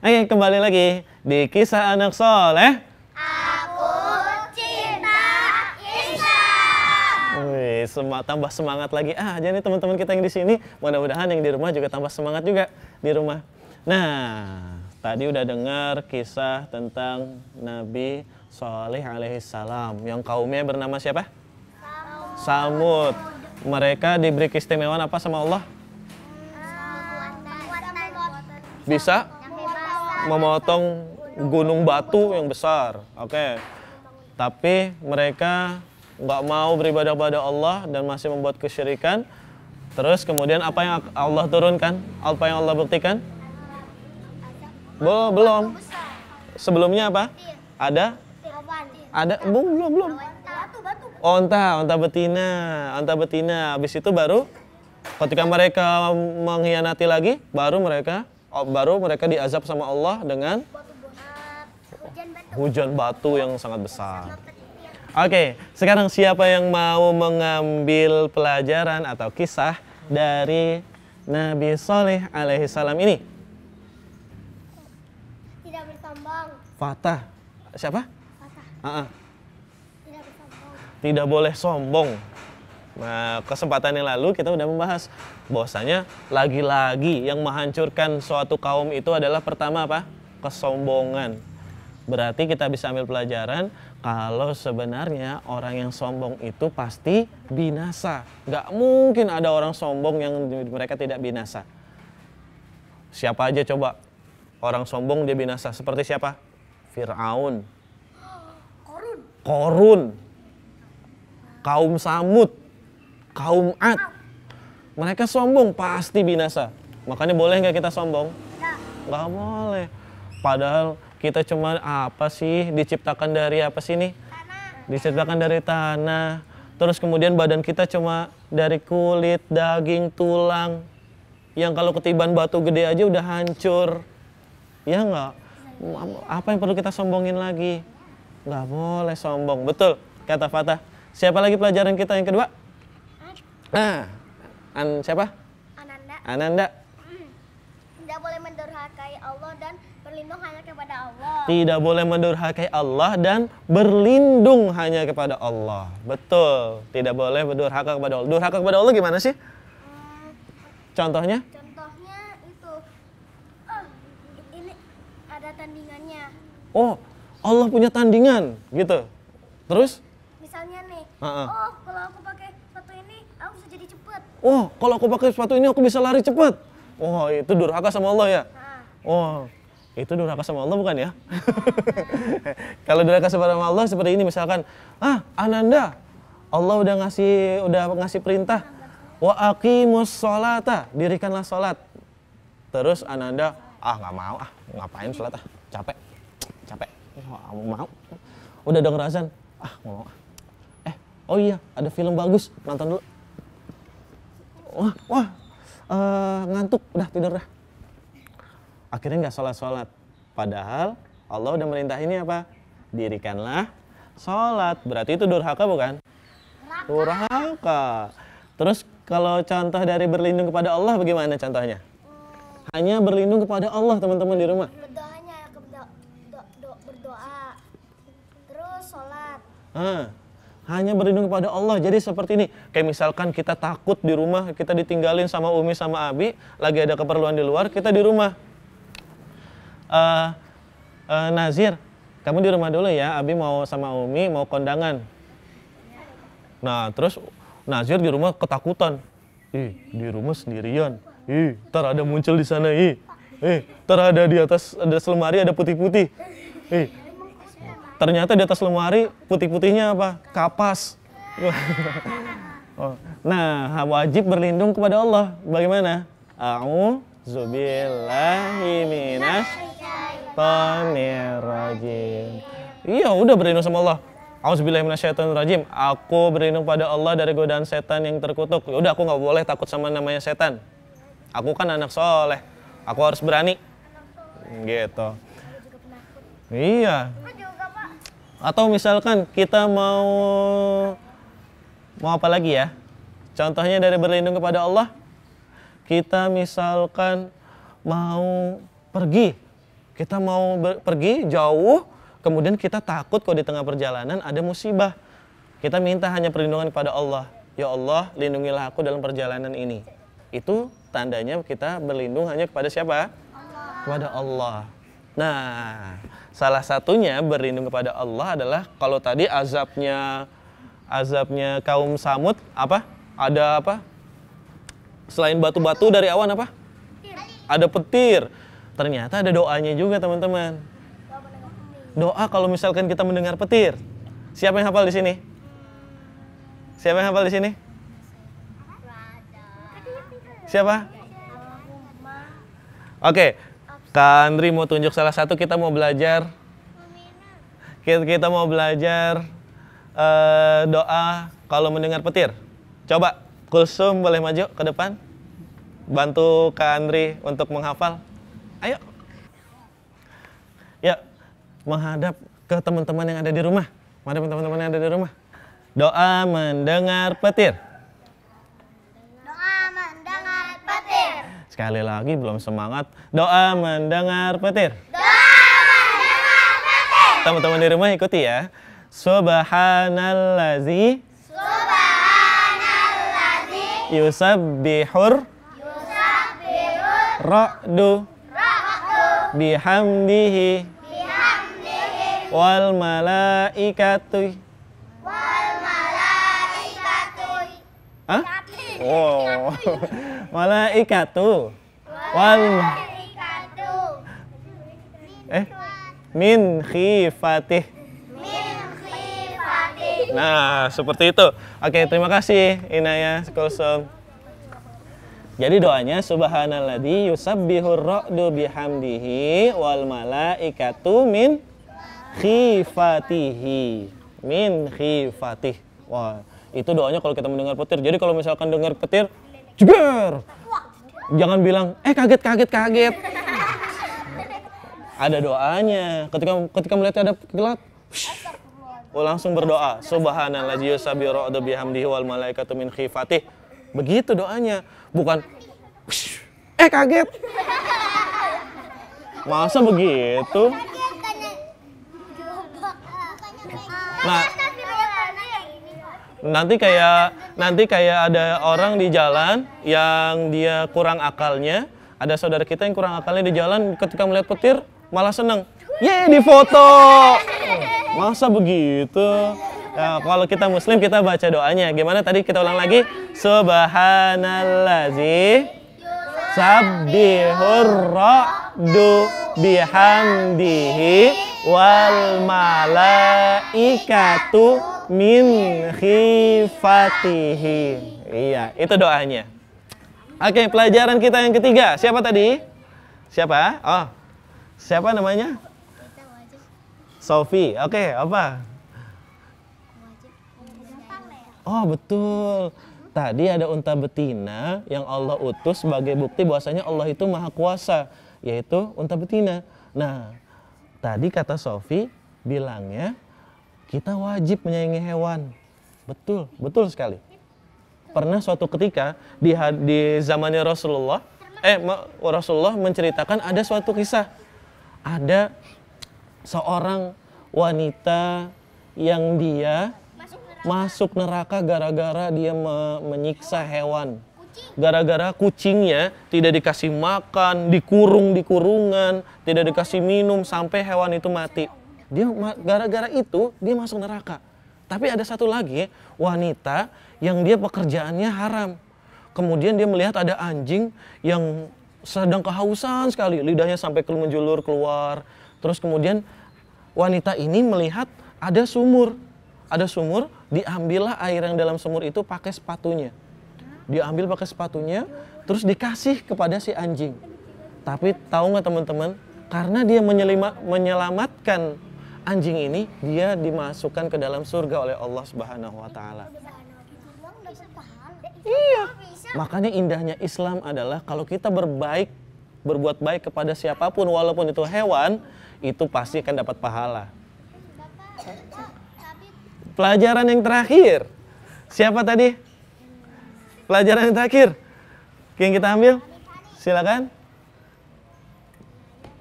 Oke, kembali lagi di kisah anak soleh. Aku cinta Islam. Wih, sem- tambah semangat lagi. Ah, jadi teman-teman kita yang di sini, mudah-mudahan yang di rumah juga tambah semangat juga di rumah. Nah, tadi udah dengar kisah tentang Nabi Soleh alaihissalam yang kaumnya bernama siapa? Samud. Samud. Mereka diberi keistimewaan apa sama Allah? Eh, Bisa memotong gunung batu yang besar, oke. Okay. Tapi mereka nggak mau beribadah pada Allah dan masih membuat kesyirikan. Terus kemudian apa yang Allah turunkan? Apa yang Allah buktikan? Belum, belum. Sebelumnya apa? Ada? Ada? Belum, belum, belum. Onta, onta betina, onta betina. Habis itu baru ketika mereka mengkhianati lagi, baru mereka oh, baru mereka diazab sama Allah dengan hujan batu yang sangat besar. Oke, sekarang siapa yang mau mengambil pelajaran atau kisah dari Nabi Soleh alaihissalam ini? Tidak bersombong. Fatah. Siapa? Fatah. Uh -uh. Tidak bersombong. Tidak boleh sombong. Nah, kesempatan yang lalu kita udah membahas bahwasanya lagi-lagi yang menghancurkan suatu kaum itu adalah pertama apa? kesombongan. Berarti kita bisa ambil pelajaran kalau sebenarnya orang yang sombong itu pasti binasa. Gak mungkin ada orang sombong yang mereka tidak binasa. Siapa aja coba orang sombong dia binasa. Seperti siapa? Fir'aun. Korun. Korun. Kaum Samud kaum Ad. Mereka sombong pasti binasa. Makanya boleh nggak kita sombong? Nggak boleh. Padahal kita cuma apa sih diciptakan dari apa sih nih? Diciptakan dari tanah. Terus kemudian badan kita cuma dari kulit, daging, tulang. Yang kalau ketiban batu gede aja udah hancur. Ya nggak? Apa yang perlu kita sombongin lagi? Nggak boleh sombong. Betul, kata Fatah. Siapa lagi pelajaran kita yang kedua? Ah, an siapa? Ananda. Ananda. Tidak mm. boleh mendurhakai Allah dan berlindung hanya kepada Allah. Tidak boleh mendurhakai Allah dan berlindung hanya kepada Allah. Betul. Tidak boleh berdurhaka kepada Allah. Durhaka kepada Allah gimana sih? Hmm, Contohnya? Contohnya itu. Oh, ini ada tandingannya. Oh, Allah punya tandingan gitu. Terus? Misalnya nih. Uh -uh. Oh, kalau aku pakai oh, kalau aku pakai sepatu ini aku bisa lari cepat. oh, itu durhaka sama Allah ya. Ah. oh, itu durhaka sama Allah bukan ya? kalau durhaka sama Allah seperti ini misalkan, ah Ananda, Allah udah ngasih udah ngasih perintah wa aqimus sholata, dirikanlah sholat. Terus Ananda, ah nggak mau ah, ngapain sholat ah, capek, capek, nggak mau. Udah dong azan, ah mau ah. Eh, oh iya, ada film bagus, nonton dulu wah wah uh, ngantuk udah tidur dah akhirnya nggak sholat sholat padahal Allah udah ini apa dirikanlah sholat berarti itu durhaka bukan durhaka terus kalau contoh dari berlindung kepada Allah bagaimana contohnya hanya berlindung kepada Allah teman-teman di rumah berdoanya ya, berdoa, terus sholat ah hanya berlindung kepada Allah. Jadi seperti ini, kayak misalkan kita takut di rumah, kita ditinggalin sama Umi sama Abi, lagi ada keperluan di luar, kita di rumah. Uh, uh, Nazir, kamu di rumah dulu ya, Abi mau sama Umi mau kondangan. Nah, terus Nazir di rumah ketakutan. Ih, di rumah sendirian. Ih, ntar ada muncul di sana, ih. Ih, ntar ada di atas ada selemari ada putih-putih. Ih, Ternyata di atas lemari putih-putihnya apa? Kapas. Oh. Nah, wajib berlindung kepada Allah. Bagaimana? Aku A'udzubillahi tanirajim. Iya, udah berlindung sama Allah. Aku Auzubillahi rajim. Aku berlindung pada Allah dari godaan setan yang terkutuk. Ya udah aku nggak boleh takut sama namanya setan. Aku kan anak soleh. Aku harus berani. Gitu. Iya. Atau misalkan kita mau mau apa lagi ya? Contohnya dari berlindung kepada Allah, kita misalkan mau pergi, kita mau pergi jauh, kemudian kita takut kalau di tengah perjalanan ada musibah. Kita minta hanya perlindungan kepada Allah. Ya Allah, lindungilah aku dalam perjalanan ini. Itu tandanya kita berlindung hanya kepada siapa? Kepada Allah. Nah, Salah satunya berlindung kepada Allah adalah kalau tadi azabnya azabnya kaum Samud apa? Ada apa? Selain batu-batu dari awan apa? Ada petir. Ternyata ada doanya juga teman-teman. Doa kalau misalkan kita mendengar petir. Siapa yang hafal di sini? Siapa yang hafal di sini? Siapa? Oke, Kak Andri mau tunjuk salah satu kita mau belajar kita, kita mau belajar uh, doa kalau mendengar petir. Coba Kulsum boleh maju ke depan. Bantu Kak Andri untuk menghafal. Ayo. Ya, menghadap ke teman-teman yang ada di rumah. Menghadap teman-teman yang ada di rumah. Doa mendengar petir. Sekali lagi belum semangat. Doa mendengar petir. Doa mendengar petir. Teman-teman di rumah ikuti ya. Subhanallazi Subhanallazi Yusabbihur Yusabbihur Ra'du Ra'du Bihamdihi Bihamdihi Wal malaikatu Wal malaikatu Hah? Oh. Malaikatu. Malaikatu. Eh, min khifatih. Nah, seperti itu. Oke, terima kasih Inaya Kulsum. Jadi doanya subhanalladzi ar ra'du bihamdihi wal malaikatu min khifatihi. Min khifatih. Wah, itu doanya kalau kita mendengar petir. Jadi kalau misalkan dengar petir jeber. Jangan bilang, eh kaget, kaget, kaget. Ada doanya. Ketika ketika melihat ada gelap, oh langsung berdoa. Subhanallah jiyosabi ro'adu bihamdihi wal malaikatu min khifatih. Begitu doanya. Bukan, eh kaget. Masa begitu? Nah, nanti kayak nanti kayak ada orang di jalan yang dia kurang akalnya, ada saudara kita yang kurang akalnya di jalan ketika melihat petir malah seneng. Ye, di foto. Masa begitu? Ya, kalau kita muslim kita baca doanya. Gimana tadi kita ulang lagi? Subhanallazi sabbihur ra'du bihamdihi wal malaikatu min khifatihi. Iya, itu doanya. Oke, pelajaran kita yang ketiga. Siapa tadi? Siapa? Oh. Siapa namanya? Sofi. Oke, apa? Oh, betul. Tadi ada unta betina yang Allah utus sebagai bukti bahwasanya Allah itu maha kuasa, yaitu unta betina. Nah, tadi kata Sofi bilangnya kita wajib menyayangi hewan. Betul, betul sekali. Pernah suatu ketika di, di zamannya Rasulullah, eh Rasulullah menceritakan ada suatu kisah. Ada seorang wanita yang dia masuk neraka gara-gara dia me menyiksa hewan. Gara-gara kucingnya tidak dikasih makan, dikurung di kurungan, tidak dikasih minum sampai hewan itu mati dia gara-gara itu dia masuk neraka. Tapi ada satu lagi wanita yang dia pekerjaannya haram. Kemudian dia melihat ada anjing yang sedang kehausan sekali, lidahnya sampai menjulur keluar. Terus kemudian wanita ini melihat ada sumur. Ada sumur, diambillah air yang dalam sumur itu pakai sepatunya. Diambil pakai sepatunya, terus dikasih kepada si anjing. Tapi tahu nggak teman-teman? Karena dia menyelamatkan anjing ini dia dimasukkan ke dalam surga oleh Allah Subhanahu wa taala. Iya. Makanya indahnya Islam adalah kalau kita berbaik, berbuat baik kepada siapapun walaupun itu hewan, itu pasti akan dapat pahala. Pelajaran yang terakhir. Siapa tadi? Pelajaran yang terakhir. Yang kita ambil? Silakan.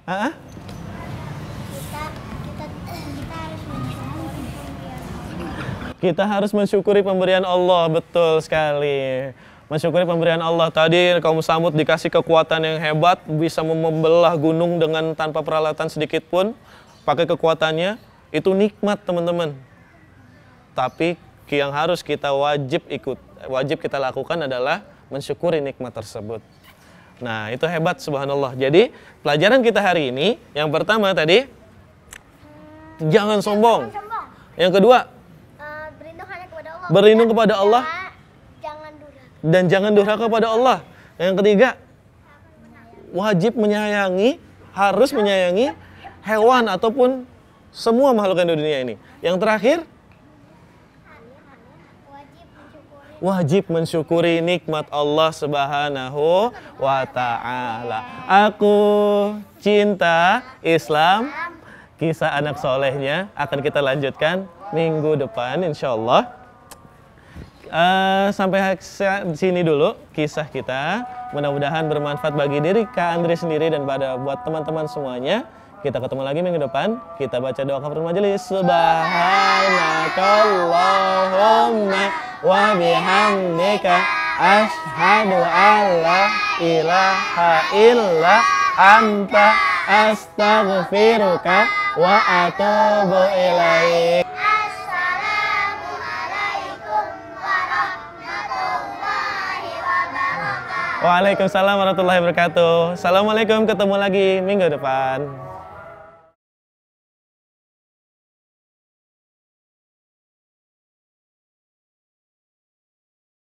Ah? Kita harus mensyukuri pemberian Allah, betul sekali. Mensyukuri pemberian Allah tadi kaum Samud dikasih kekuatan yang hebat, bisa membelah gunung dengan tanpa peralatan sedikit pun, pakai kekuatannya, itu nikmat teman-teman. Tapi yang harus kita wajib ikut, wajib kita lakukan adalah mensyukuri nikmat tersebut. Nah, itu hebat subhanallah. Jadi, pelajaran kita hari ini yang pertama tadi jangan sombong. Yang kedua, berlindung kepada Allah dan jangan durhaka kepada Allah. Yang ketiga, wajib menyayangi, harus menyayangi hewan ataupun semua makhluk di dunia ini. Yang terakhir, wajib mensyukuri nikmat Allah Subhanahu wa taala. Aku cinta Islam. Kisah anak solehnya akan kita lanjutkan minggu depan insya Allah uh, sampai sini dulu kisah kita. Mudah-mudahan bermanfaat bagi diri Kak Andri sendiri dan pada buat teman-teman semuanya. Kita ketemu lagi minggu depan. Kita baca doa kafir majelis. Subhanakallahumma wa bihamdika asyhadu alla ilaha illa anta astaghfiruka wa atubu ilaik. Waalaikumsalam warahmatullahi wabarakatuh. Assalamualaikum, ketemu lagi minggu depan.